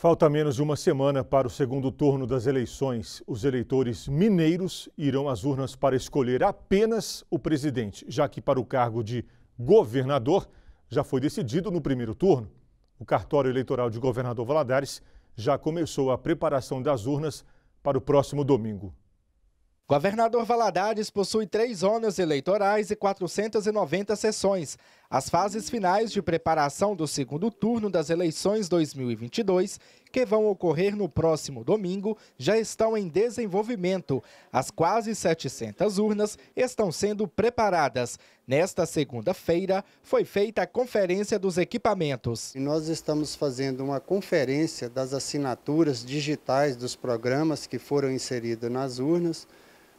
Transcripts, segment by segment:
Falta menos de uma semana para o segundo turno das eleições. Os eleitores mineiros irão às urnas para escolher apenas o presidente, já que para o cargo de governador já foi decidido no primeiro turno. O cartório eleitoral de governador Valadares já começou a preparação das urnas para o próximo domingo. Governador Valadares possui três zonas eleitorais e 490 sessões. As fases finais de preparação do segundo turno das eleições 2022, que vão ocorrer no próximo domingo, já estão em desenvolvimento. As quase 700 urnas estão sendo preparadas. Nesta segunda-feira, foi feita a conferência dos equipamentos. Nós estamos fazendo uma conferência das assinaturas digitais dos programas que foram inseridos nas urnas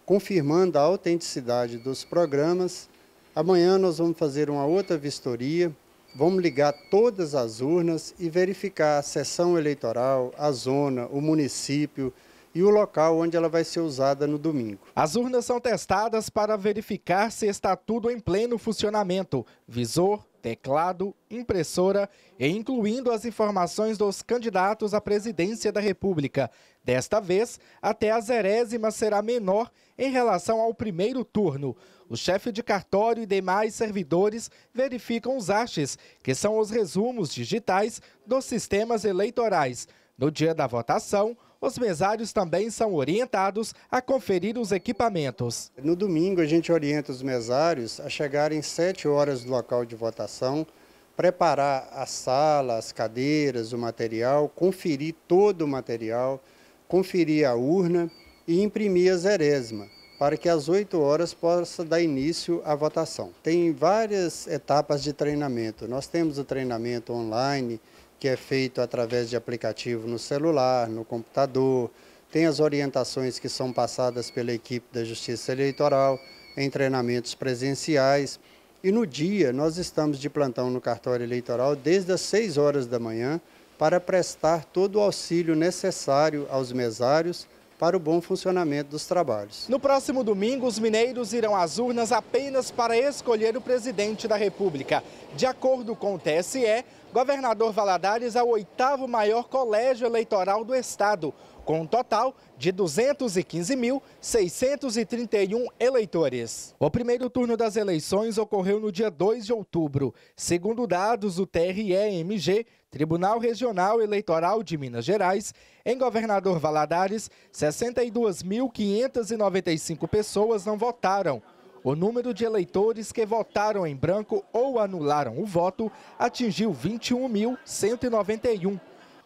confirmando a autenticidade dos programas. Amanhã nós vamos fazer uma outra vistoria, vamos ligar todas as urnas e verificar a sessão eleitoral, a zona, o município, e o local onde ela vai ser usada no domingo. As urnas são testadas para verificar se está tudo em pleno funcionamento: visor, teclado, impressora e incluindo as informações dos candidatos à presidência da República. Desta vez, até a zerésima será menor em relação ao primeiro turno. O chefe de cartório e demais servidores verificam os aches, que são os resumos digitais dos sistemas eleitorais. No dia da votação, os mesários também são orientados a conferir os equipamentos. No domingo, a gente orienta os mesários a chegarem 7 horas do local de votação, preparar a sala, as cadeiras, o material, conferir todo o material, conferir a urna e imprimir a eresmas para que às 8 horas possa dar início à votação. Tem várias etapas de treinamento. Nós temos o treinamento online, que é feito através de aplicativo no celular, no computador, tem as orientações que são passadas pela equipe da Justiça Eleitoral, em treinamentos presenciais. E no dia, nós estamos de plantão no cartório eleitoral desde as 6 horas da manhã para prestar todo o auxílio necessário aos mesários para o bom funcionamento dos trabalhos. No próximo domingo, os mineiros irão às urnas apenas para escolher o presidente da República. De acordo com o TSE, Governador Valadares é o oitavo maior colégio eleitoral do estado, com um total de 215.631 eleitores. O primeiro turno das eleições ocorreu no dia 2 de outubro. Segundo dados do TREMG, Tribunal Regional Eleitoral de Minas Gerais, em Governador Valadares, 62.595 pessoas não votaram. O número de eleitores que votaram em branco ou anularam o voto atingiu 21.191.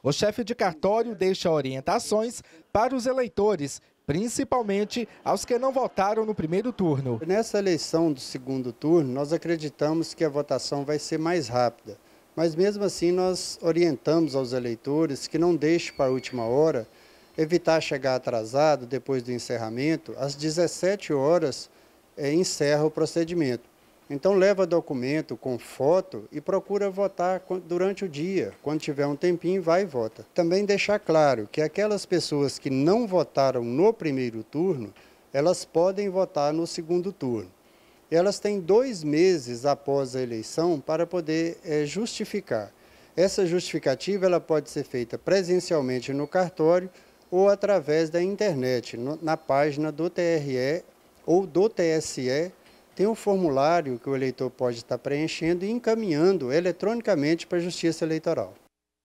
O chefe de cartório deixa orientações para os eleitores, principalmente aos que não votaram no primeiro turno. Nessa eleição do segundo turno, nós acreditamos que a votação vai ser mais rápida, mas mesmo assim nós orientamos aos eleitores que não deixem para a última hora, evitar chegar atrasado depois do encerramento, às 17 horas é, encerra o procedimento. Então leva documento com foto e procura votar durante o dia. Quando tiver um tempinho, vai e vota. Também deixar claro que aquelas pessoas que não votaram no primeiro turno, elas podem votar no segundo turno. Elas têm dois meses após a eleição para poder é, justificar. Essa justificativa ela pode ser feita presencialmente no cartório ou através da internet, no, na página do TRE ou do TSE, tem um formulário que o eleitor pode estar preenchendo e encaminhando eletronicamente para a Justiça Eleitoral.